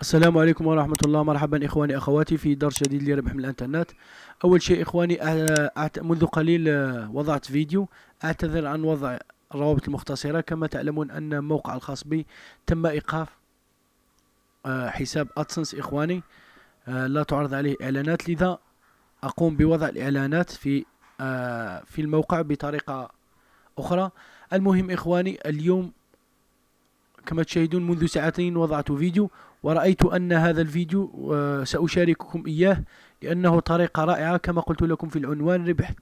السلام عليكم ورحمة الله مرحبا إخواني أخواتي في درس جديد لربح من الإنترنت أول شيء إخواني أه، منذ قليل أه، وضعت فيديو أعتذر عن وضع الروابط المختصرة كما تعلمون أن موقع الخاص بي تم إيقاف أه، حساب أدسنس إخواني لا تعرض عليه إعلانات لذا أقوم بوضع الإعلانات في في الموقع بطريقة أخرى المهم إخواني اليوم كما تشاهدون منذ ساعتين وضعت فيديو ورأيت أن هذا الفيديو سأشارككم إياه لأنه طريقة رائعة كما قلت لكم في العنوان ربح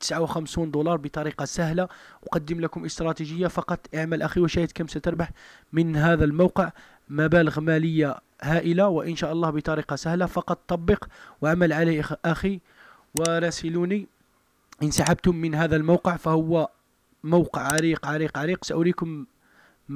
59 دولار بطريقة سهلة أقدم لكم استراتيجية فقط اعمل أخي وشاهد كم ستربح من هذا الموقع مبالغ مالية هائلة وإن شاء الله بطريقة سهلة فقط طبق وعمل عليه أخي وراسلوني إن سحبتم من هذا الموقع فهو موقع عريق عريق عريق سأريكم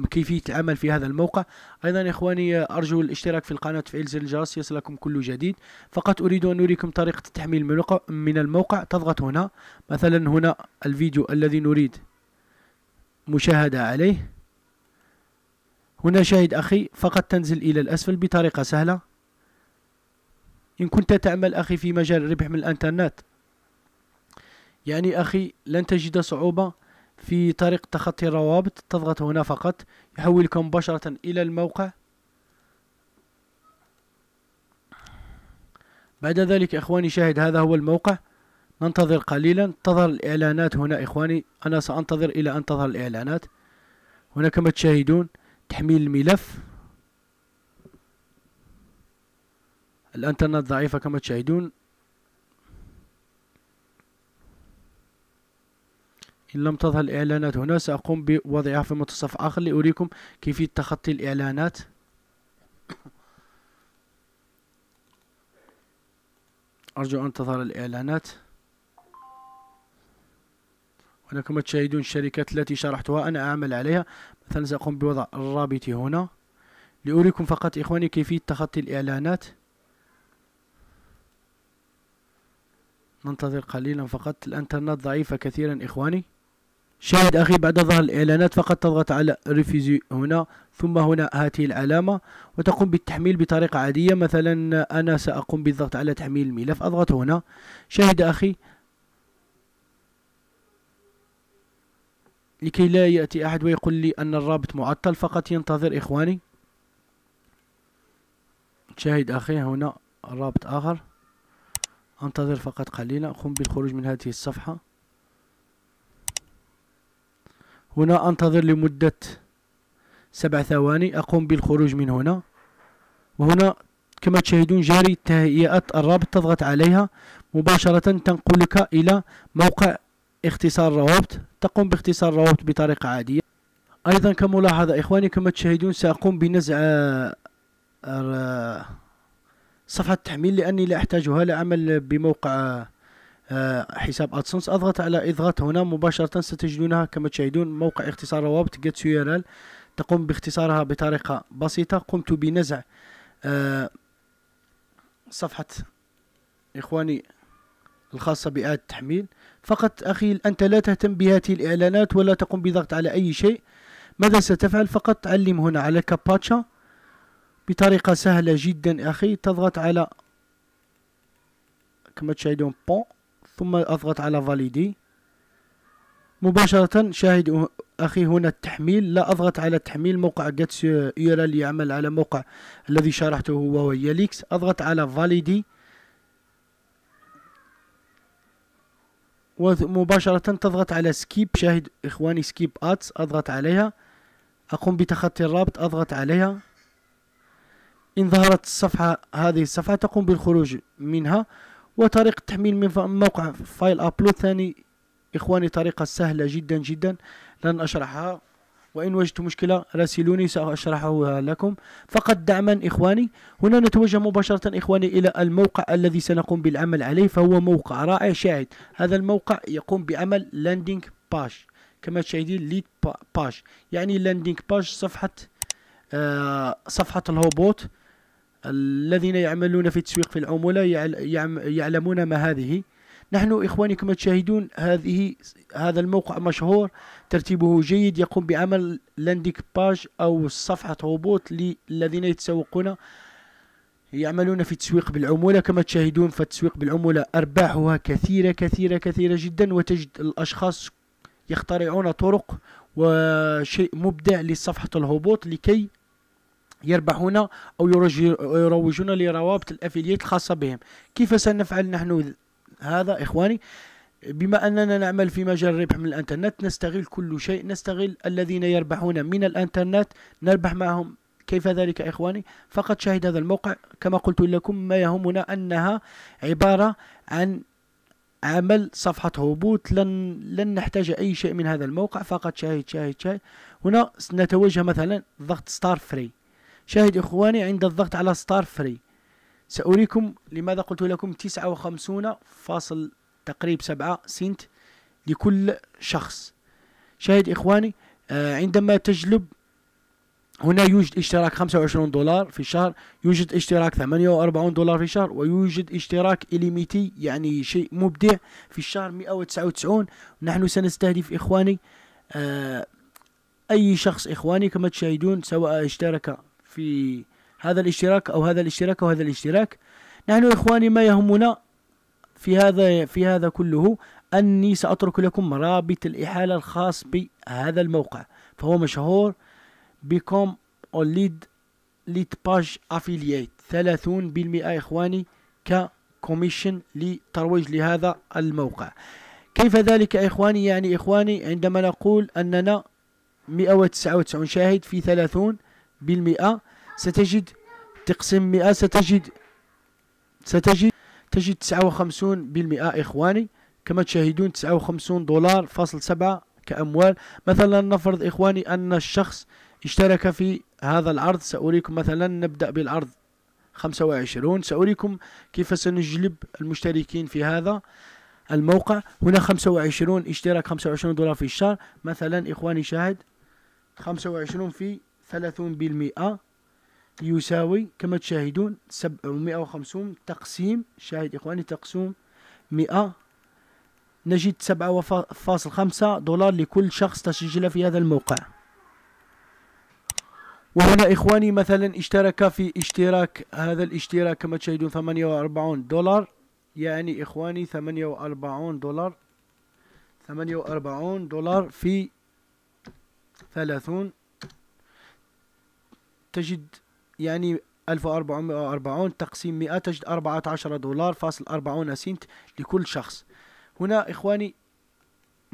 كيفية العمل في هذا الموقع أيضا يا إخواني أرجو الاشتراك في القناة في زر الجرس يصلكم كل جديد فقط أريد أن أريكم طريقة التحميل من الموقع تضغط هنا مثلا هنا الفيديو الذي نريد مشاهدة عليه هنا شاهد أخي فقط تنزل إلى الأسفل بطريقة سهلة إن كنت تعمل أخي في مجال الربح من الإنترنت يعني أخي لن تجد صعوبة في طريق تخطي الروابط تضغط هنا فقط يحولكم مباشرة إلى الموقع بعد ذلك إخواني شاهد هذا هو الموقع ننتظر قليلا تظهر الإعلانات هنا إخواني أنا سأنتظر إلى أن تظهر الإعلانات هنا كما تشاهدون تحميل الملف الانترنت ضعيفة كما تشاهدون إن لم تظهر الإعلانات هنا سأقوم بوضعها في منتصف آخر لأريكم كيفية تخطي الإعلانات أرجو أن تظهر الإعلانات هنا كما تشاهدون الشركات التي شرحتها أنا أعمل عليها مثلا سأقوم بوضع الرابط هنا لأريكم فقط إخواني كيفية تخطي الإعلانات ننتظر قليلا فقط الانترنت ضعيفة كثيرا اخواني شاهد أخي بعد ظهر الإعلانات فقط تضغط على ريفيزي هنا ثم هنا هذه العلامة وتقوم بالتحميل بطريقة عادية مثلا أنا سأقوم بالضغط على تحميل الملف أضغط هنا شاهد أخي لكي لا يأتي أحد ويقول لي أن الرابط معطل فقط ينتظر إخواني شاهد أخي هنا رابط آخر أنتظر فقط قليلا أقوم بالخروج من هذه الصفحة هنا أنتظر لمدة سبع ثواني أقوم بالخروج من هنا وهنا كما تشاهدون جاري تهيئة الرابط تضغط عليها مباشرة تنقلك إلى موقع اختصار الروابط تقوم باختصار الروابط بطريقة عادية أيضا كملاحظة إخواني كما تشاهدون سأقوم بنزع آه، آه، صفحة التحميل لأني لا أحتاجها لعمل بموقع آه، حساب ادسنس اضغط على اضغط هنا مباشرة ستجدونها كما تشاهدون موقع اختصار روابط جيتس يو تقوم باختصارها بطريقة بسيطة قمت بنزع آه، صفحة اخواني الخاصة بإعادة التحميل فقط أخي أنت لا تهتم بهذه الإعلانات ولا تقوم بضغط على أي شيء ماذا ستفعل فقط علم هنا على كاباتشا بطريقة سهلة جدا أخي تضغط على كما تشاهدون بون ثم أضغط على فاليدي مباشرة شاهد أخي هنا التحميل لا أضغط على تحميل موقع جاتس يورال يعمل على موقع الذي شرحته هو ويليكس أضغط على فاليدي ومباشرة تضغط على سكيب شاهد إخواني سكيب آتس أضغط عليها أقوم بتخطي الرابط أضغط عليها إن ظهرت الصفحة هذه الصفحة تقوم بالخروج منها وطريقة تحميل من موقع فايل أبلود ثاني إخواني طريقة سهلة جدا جدا لن أشرحها وإن وجدت مشكلة راسلوني سأشرحها لكم فقط دعما إخواني هنا نتوجه مباشرة إخواني إلى الموقع الذي سنقوم بالعمل عليه فهو موقع رائع شاهد هذا الموقع يقوم بعمل لاندينج باش كما تشاهدين ليد باش يعني لاندينج باش صفحة آه صفحة الهوبوت الذين يعملون في التسويق في العمولة يعلمون ما هذه نحن إخواني كما تشاهدون هذه هذا الموقع مشهور ترتيبه جيد يقوم بعمل لانديك باج أو صفحة هبوط للذين يتسوقون يعملون في التسويق بالعمولة كما تشاهدون فالتسويق بالعمولة أرباحها كثيرة كثيرة كثيرة جدا وتجد الأشخاص يخترعون طرق وشيء مبدع لصفحة الهبوط لكي يربحون أو يروجون لروابط الافيليت الخاصة بهم كيف سنفعل نحن هذا إخواني بما أننا نعمل في مجال الربح من الإنترنت نستغل كل شيء نستغل الذين يربحون من الإنترنت نربح معهم كيف ذلك إخواني فقط شاهد هذا الموقع كما قلت لكم ما يهمنا أنها عبارة عن عمل صفحة هبوط لن لن نحتاج أي شيء من هذا الموقع فقط شاهد شاهد شاهد هنا نتوجه مثلا ضغط ستار فري شاهد إخواني عند الضغط على ستار فري سأريكم لماذا قلت لكم 59 فاصل تقريب 7 سنت لكل شخص شاهد إخواني آه، عندما تجلب هنا يوجد اشتراك 25 دولار في الشهر يوجد اشتراك 48 دولار في الشهر ويوجد اشتراك إليميتي يعني شيء مبدع في الشهر 199 نحن سنستهدف إخواني آه، أي شخص إخواني كما تشاهدون سواء اشترك في هذا الاشتراك أو هذا الاشتراك أو هذا الاشتراك نحن إخواني ما يهمنا في هذا في هذا كله أني سأترك لكم رابط الإحالة الخاص بهذا الموقع فهو مشهور بكم اوليد ليد باج افيليت 30% إخواني ككوميشن لترويج لهذا الموقع كيف ذلك إخواني يعني إخواني عندما نقول أننا 199 شاهد في 30 بالمئة ستجد تقسم مئة ستجد ستجد تجد تسعة وخمسون بالمئة إخواني كما تشاهدون تسعة وخمسون دولار فاصل سبعة كأموال مثلا نفرض إخواني أن الشخص اشترك في هذا العرض سأريكم مثلا نبدأ بالعرض 25 سأريكم كيف سنجلب المشتركين في هذا الموقع هنا 25 اشتراك 25 دولار في الشهر مثلا إخواني شاهد 25 في ثلاثون بالمئة يساوي كما تشاهدون مئة وخمسون تقسيم شاهد إخواني تقسيم مئة نجد سبعة فاصل خمسة دولار لكل شخص تسجل في هذا الموقع وهنا إخواني مثلا اشترك في اشتراك هذا الاشتراك كما تشاهدون ثمانية وأربعون دولار يعني إخواني ثمانية وأربعون دولار ثمانية وأربعون دولار في ثلاثون تجد يعني 1440 تقسيم 100 تجد 14 دولار فاصل 40 سنت لكل شخص هنا إخواني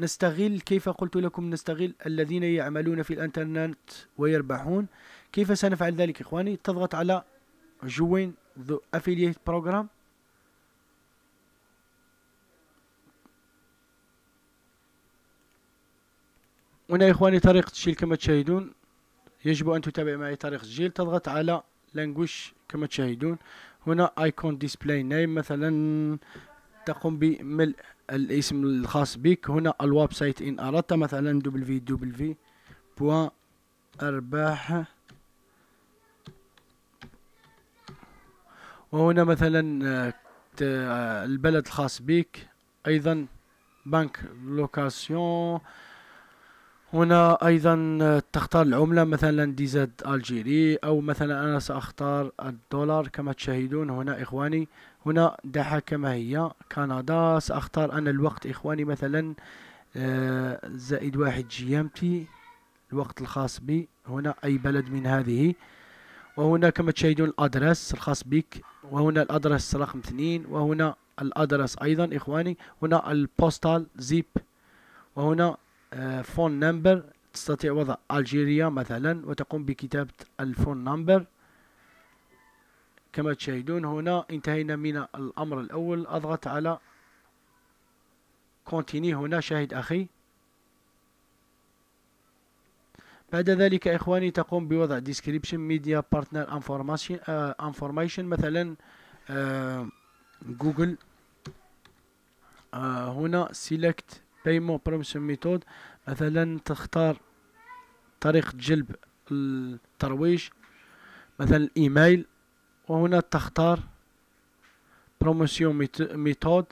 نستغل كيف قلت لكم نستغل الذين يعملون في الانترنت ويربحون كيف سنفعل ذلك إخواني تضغط على جوين ذو affiliate program هنا إخواني طريقة الشيل كما تشاهدون يجب أن تتابع معي تاريخ تسجيل تضغط على لانجويج كما تشاهدون هنا ايكون ديسبلاي نيم مثلا تقوم بملء الاسم الخاص بك هنا الويب سايت ان اردت مثلا بوان ارباح وهنا مثلا آه، آه، البلد الخاص بك ايضا بنك لوكاسيون هنا ايضا تختار العملة مثلا دي زد الجيري او مثلا انا ساختار الدولار كما تشاهدون هنا اخواني هنا دعها كما هي كندا ساختار انا الوقت اخواني مثلا آه، زائد واحد جي ام تي الوقت الخاص بي هنا اي بلد من هذه وهنا كما تشاهدون الادرس الخاص بك وهنا الادرس رقم اثنين وهنا الادرس ايضا اخواني هنا البوستال زيب وهنا فون آه، نمبر تستطيع وضع ألجيريا مثلا وتقوم بكتابة الفون نمبر كما تشاهدون هنا انتهينا من الأمر الأول أضغط على كونتيني هنا شاهد أخي بعد ذلك إخواني تقوم بوضع ديسكريبشن ميديا بارتنر information, مثلا جوجل آه، uh, آه، هنا سيلكت بيمو بروموشن ميثود مثلا تختار طريقة جلب الترويج مثلا الايميل وهنا تختار بروموسيون ميثود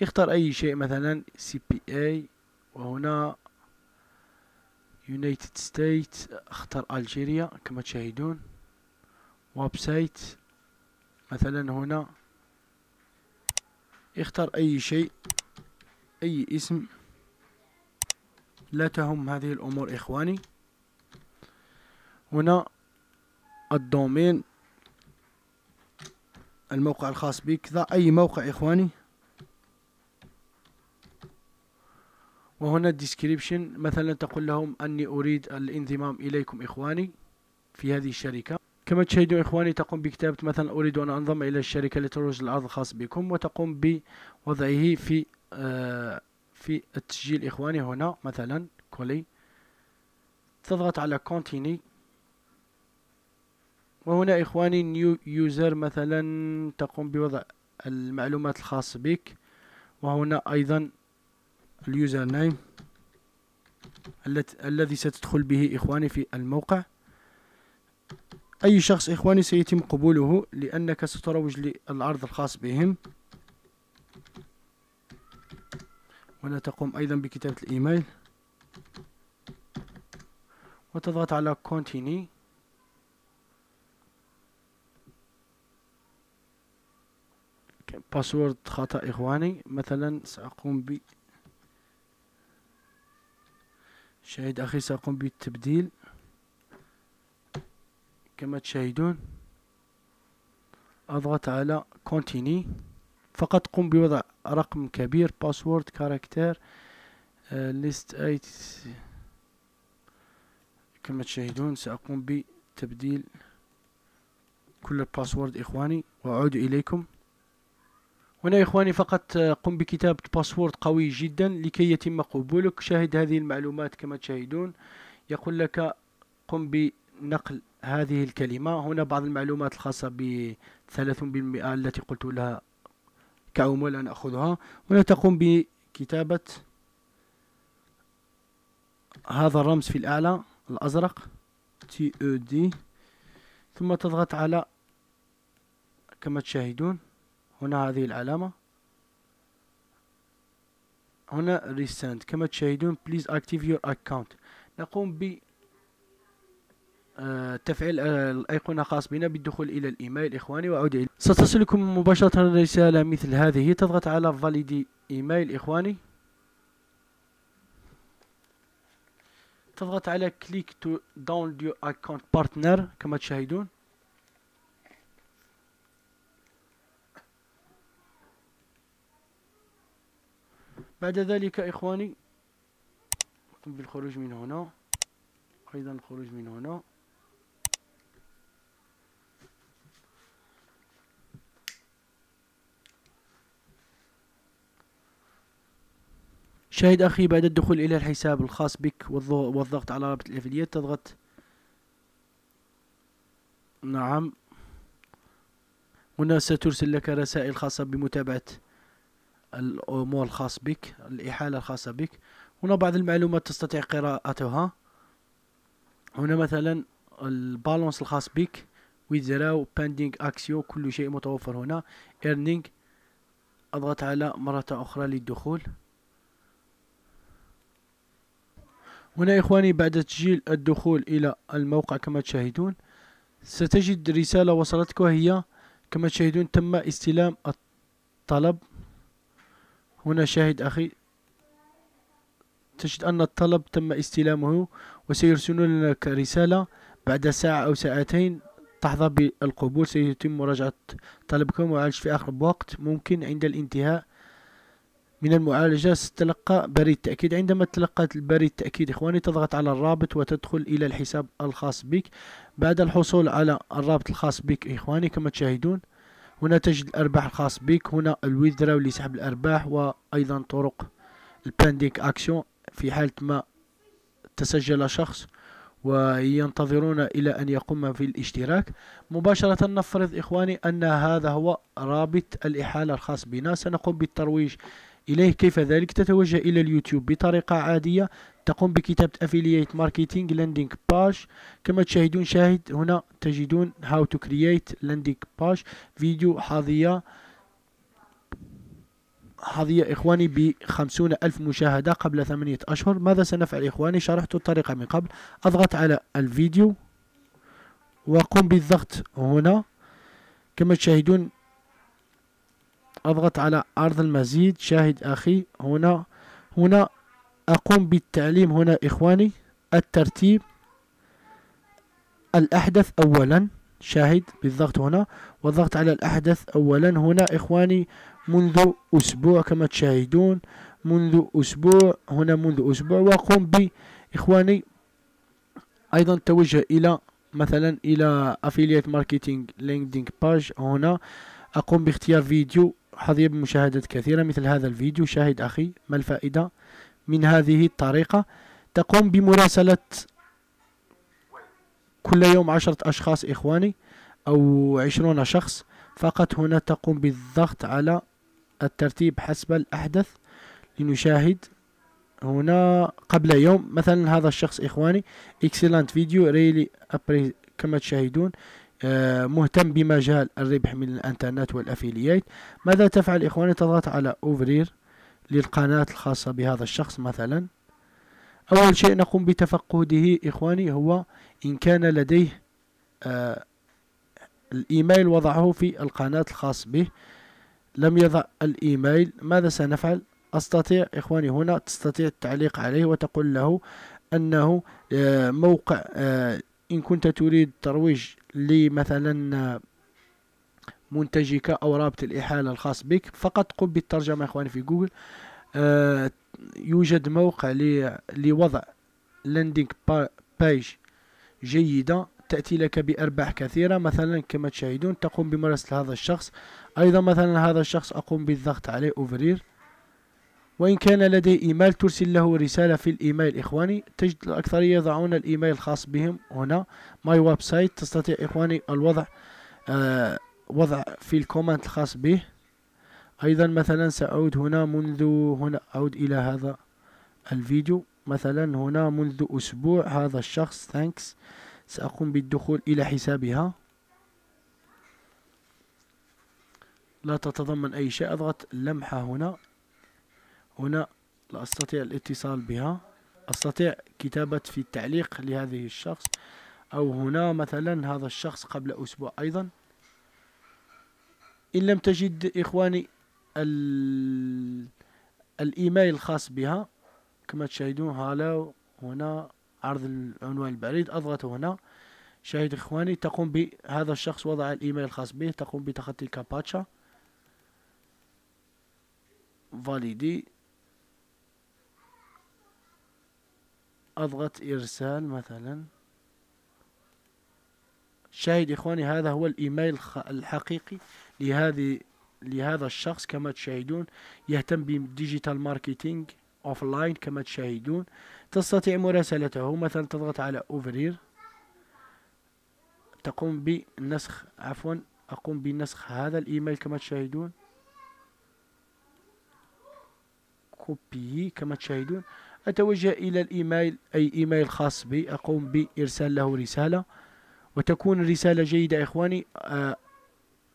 يختار اي شيء مثلا سي بي اي وهنا يونايتد ستيت اختار الجيريا كما تشاهدون ويب سايت مثلا هنا يختار اي شيء اي اسم لا تهم هذه الأمور إخواني هنا الدومين الموقع الخاص بك كذا أي موقع إخواني وهنا الديسكريبشن مثلا تقول لهم أني أريد الانضمام إليكم إخواني في هذه الشركة كما تشاهدون إخواني تقوم بكتابة مثلا أريد أن أنضم إلى الشركة لتروج العرض الخاص بكم وتقوم بوضعه في آه في التسجيل إخواني هنا مثلا كولي تضغط على كونتيني وهنا إخواني نيو يوزر مثلا تقوم بوضع المعلومات الخاصة بك وهنا أيضا اليوزر نيم الذي ستدخل به إخواني في الموقع أي شخص إخواني سيتم قبوله لأنك ستروج للعرض الخاص بهم ولا تقوم أيضا بكتابة الإيميل وتضغط على كونتيني باسورد خطأ إخواني مثلا سأقوم ب شاهد أخي سأقوم بالتبديل كما تشاهدون أضغط على Continue فقط قم بوضع رقم كبير باسورد كاركتر ليست ايت كما تشاهدون سأقوم بتبديل كل الباسورد إخواني وأعود إليكم هنا إخواني فقط آه، قم بكتابة باسورد قوي جدا لكي يتم قبولك شاهد هذه المعلومات كما تشاهدون يقول لك قم بنقل هذه الكلمة هنا بعض المعلومات الخاصة ب بالمئة التي قلت لها كعمولة أن أخذها ولا تقوم بكتابة هذا الرمز في الأعلى الأزرق تي او دي ثم تضغط على كما تشاهدون هنا هذه العلامة هنا ريسنت كما تشاهدون بليز اكتيف يور اكونت نقوم ب تفعيل آه، الأيقونة خاص بنا بالدخول إلى الإيميل إخواني وأعود إليه ستصلكم مباشرة رسالة مثل هذه تضغط على فاليدي إيميل إخواني تضغط على كليك تو داونلود يور اكونت بارتنر كما تشاهدون بعد ذلك إخواني بالخروج من هنا أيضا الخروج من هنا شاهد أخي بعد الدخول إلى الحساب الخاص بك والضغط على رابط الافليت تضغط نعم هنا سترسل لك رسائل خاصة بمتابعة الأمور الخاص بك الإحالة الخاصة بك هنا بعض المعلومات تستطيع قراءتها هنا مثلا البالانس الخاص بك ويزراو باندينج اكسيو كل شيء متوفر هنا ايرنينج اضغط على مرة اخرى للدخول هنا إخواني بعد تسجيل الدخول إلى الموقع كما تشاهدون ستجد رسالة وصلتك وهي كما تشاهدون تم استلام الطلب هنا شاهد أخي تجد أن الطلب تم استلامه وسيرسلون لك رسالة بعد ساعة أو ساعتين تحظى بالقبول سيتم مراجعة طلبكم وعالج في آخر وقت ممكن عند الانتهاء من المعالجة ستلقى بريد تأكيد عندما تلقيت البريد التأكيد إخواني تضغط على الرابط وتدخل إلى الحساب الخاص بك بعد الحصول على الرابط الخاص بك إخواني كما تشاهدون هنا تجد الأرباح الخاص بك هنا الويدرا لسحب الأرباح وأيضا طرق البانديك أكسيون في حالة ما تسجل شخص وينتظرون إلى أن يقوم في الاشتراك مباشرة نفرض إخواني أن هذا هو رابط الإحالة الخاص بنا سنقوم بالترويج إليه كيف ذلك تتوجه إلى اليوتيوب بطريقة عادية تقوم بكتابة Affiliate Marketing Landing Page كما تشاهدون شاهد هنا تجدون How to Create Landing Page فيديو حظية حظية إخواني بخمسون ألف مشاهدة قبل ثمانية أشهر ماذا سنفعل إخواني شرحت الطريقة من قبل أضغط على الفيديو وقم بالضغط هنا كما تشاهدون أضغط على أرض المزيد شاهد أخي هنا هنا أقوم بالتعليم هنا إخواني الترتيب الأحدث أولا شاهد بالضغط هنا وضغط على الأحدث أولا هنا إخواني منذ أسبوع كما تشاهدون منذ أسبوع هنا منذ أسبوع وأقوم ب إخواني أيضا توجه إلى مثلا إلى أفيليات ماركتينج لينكدينج باج هنا أقوم باختيار فيديو حظي بمشاهدة كثيرة مثل هذا الفيديو شاهد أخي ما الفائدة من هذه الطريقة تقوم بمراسلة كل يوم عشرة أشخاص إخواني أو عشرون شخص فقط هنا تقوم بالضغط على الترتيب حسب الأحدث لنشاهد هنا قبل يوم مثلا هذا الشخص إخواني اكسلنت فيديو ريلي أبري كما تشاهدون آه، مهتم بمجال الربح من الانترنت والافيليات ماذا تفعل اخواني تضغط على اوفرير للقناة الخاصة بهذا الشخص مثلا اول شيء نقوم بتفقده اخواني هو ان كان لديه آه الايميل وضعه في القناة الخاص به لم يضع الايميل ماذا سنفعل استطيع اخواني هنا تستطيع التعليق عليه وتقول له انه آه موقع آه إن كنت تريد ترويج لمثلا منتجك أو رابط الإحالة الخاص بك فقط قم بالترجمة إخواني في جوجل آه، يوجد موقع لوضع لاندينج بايج جيدة تأتي لك بأرباح كثيرة مثلا كما تشاهدون تقوم بمراسلة هذا الشخص أيضا مثلا هذا الشخص أقوم بالضغط عليه أوفرير وإن كان لدي إيميل ترسل له رسالة في الإيميل إخواني تجد الأكثرية يضعون الإيميل الخاص بهم هنا ماي ويب سايت تستطيع إخواني الوضع آه وضع في الكومنت الخاص به أيضا مثلا سأعود هنا منذ هنا أعود إلى هذا الفيديو مثلا هنا منذ أسبوع هذا الشخص ثانكس سأقوم بالدخول إلى حسابها لا تتضمن أي شيء أضغط لمحة هنا هنا لا أستطيع الاتصال بها أستطيع كتابة في التعليق لهذه الشخص أو هنا مثلا هذا الشخص قبل أسبوع أيضا إن لم تجد إخواني الإيميل الخاص بها كما تشاهدون هلا هنا عرض العنوان البريد أضغط هنا شاهد إخواني تقوم بهذا الشخص وضع الإيميل الخاص به تقوم بتخطي كاباتشا فاليدي أضغط إرسال مثلا شاهد إخواني هذا هو الإيميل الحقيقي لهذه لهذا الشخص كما تشاهدون يهتم بالديجيتال ماركتينج لاين كما تشاهدون تستطيع مراسلته مثلا تضغط على أوفرير تقوم بنسخ عفوا أقوم بنسخ هذا الإيميل كما تشاهدون كوبي كما تشاهدون أتوجه إلى الإيميل أي إيميل خاص بي أقوم بإرسال له رسالة وتكون الرسالة جيدة إخواني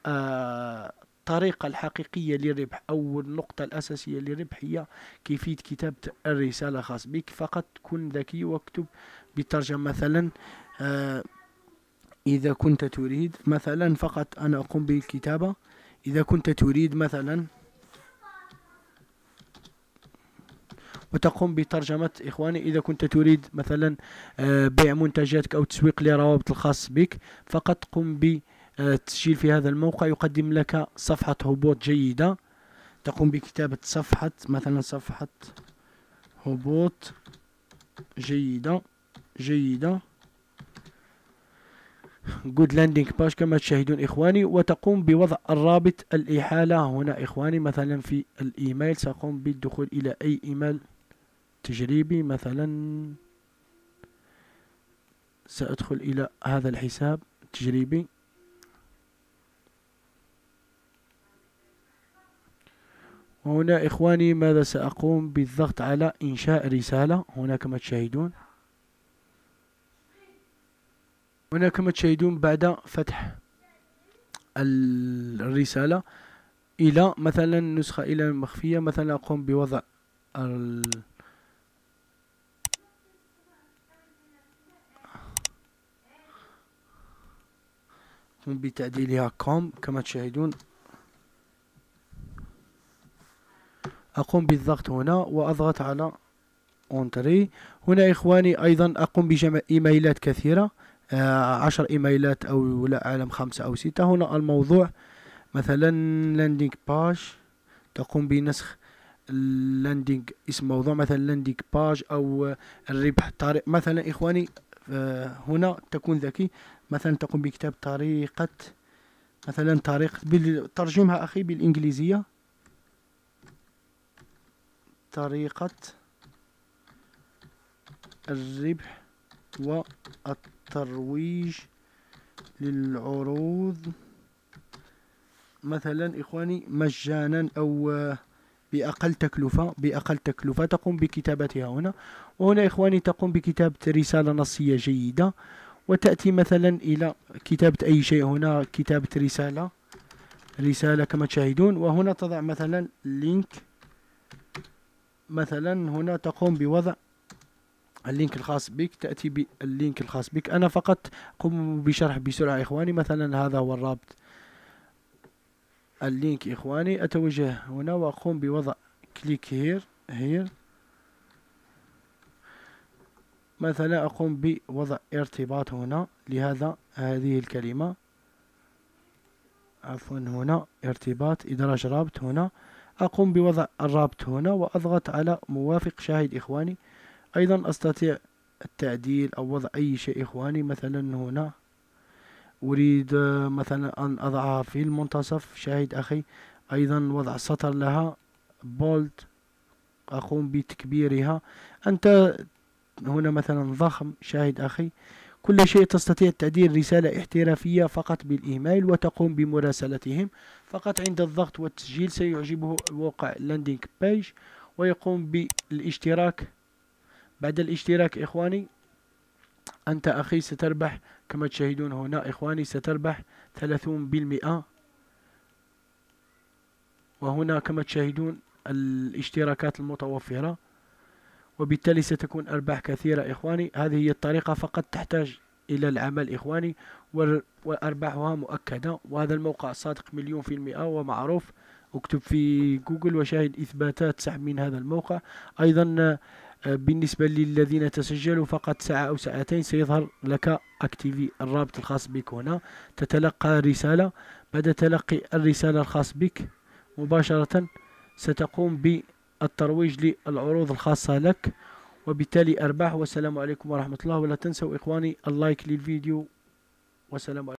الطريقة آه، آه، الحقيقية للربح أو النقطة الأساسية للربح هي كيفية كتابة الرسالة خاص بك فقط كن ذكي واكتب بالترجمة مثلا آه، إذا كنت تريد مثلا فقط أنا أقوم بالكتابة إذا كنت تريد مثلا وتقوم بترجمة إخواني إذا كنت تريد مثلا آه، بيع منتجاتك أو تسويق لروابط الخاص بك فقط قم بتسجيل آه، في هذا الموقع يقدم لك صفحة هبوط جيدة تقوم بكتابة صفحة مثلا صفحة هبوط جيدة جيدة جود لاندينج باج كما تشاهدون إخواني وتقوم بوضع الرابط الإحالة هنا إخواني مثلا في الإيميل سأقوم بالدخول إلى أي إيميل تجريبي مثلا سأدخل إلى هذا الحساب التجريبي وهنا إخواني ماذا سأقوم بالضغط على إنشاء رسالة هنا كما تشاهدون هنا كما تشاهدون بعد فتح الرسالة إلى مثلا نسخة إلى مخفية مثلا أقوم بوضع يقوم بتعديلها كوم كما تشاهدون أقوم بالضغط هنا وأضغط على أونتري هنا إخواني أيضا أقوم بجمع إيميلات كثيرة آه، عشر إيميلات أو لا أعلم خمسة أو ستة هنا الموضوع مثلا لاندينج باج تقوم بنسخ اللاندينج اسم موضوع مثلا لاندينج باج أو الربح الطارئ مثلا إخواني آه، هنا تكون ذكي مثلا تقوم بكتاب طريقة مثلا طريقة ترجمها أخي بالإنجليزية طريقة الربح والترويج للعروض مثلا إخواني مجانا أو بأقل تكلفة بأقل تكلفة تقوم بكتابتها هنا وهنا إخواني تقوم بكتابة رسالة نصية جيدة وتأتي مثلا إلى كتابة أي شيء هنا كتابة رسالة رسالة كما تشاهدون وهنا تضع مثلا لينك مثلا هنا تقوم بوضع اللينك الخاص بك تأتي باللينك الخاص بك أنا فقط قم بشرح بسرعة إخواني مثلا هذا هو الرابط اللينك إخواني أتوجه هنا وأقوم بوضع كليك هير هير مثلا أقوم بوضع ارتباط هنا لهذا هذه الكلمة عفوا هنا ارتباط إدراج رابط هنا أقوم بوضع الرابط هنا وأضغط على موافق شاهد إخواني أيضا أستطيع التعديل أو وضع أي شيء إخواني مثلا هنا أريد مثلا أن أضعها في المنتصف شاهد أخي أيضا وضع سطر لها بولد أقوم بتكبيرها أنت هنا مثلا ضخم شاهد أخي كل شيء تستطيع تعديل رسالة احترافية فقط بالإيميل وتقوم بمراسلتهم فقط عند الضغط والتسجيل سيعجبه موقع لاندينج بيج ويقوم بالاشتراك بعد الاشتراك إخواني أنت أخي ستربح كما تشاهدون هنا إخواني ستربح 30% وهنا كما تشاهدون الاشتراكات المتوفرة وبالتالي ستكون أرباح كثيرة إخواني هذه هي الطريقة فقط تحتاج إلى العمل إخواني وأرباحها مؤكدة وهذا الموقع صادق مليون في المئة ومعروف اكتب في جوجل وشاهد إثباتات سحب من هذا الموقع أيضا آه، بالنسبة للذين تسجلوا فقط ساعة أو ساعتين سيظهر لك أكتيفي الرابط الخاص بك هنا تتلقى رسالة بعد تلقي الرسالة الخاص بك مباشرة ستقوم ب الترويج للعروض الخاصة لك وبالتالي أرباح والسلام عليكم ورحمة الله ولا تنسوا إخواني اللايك للفيديو والسلام عليكم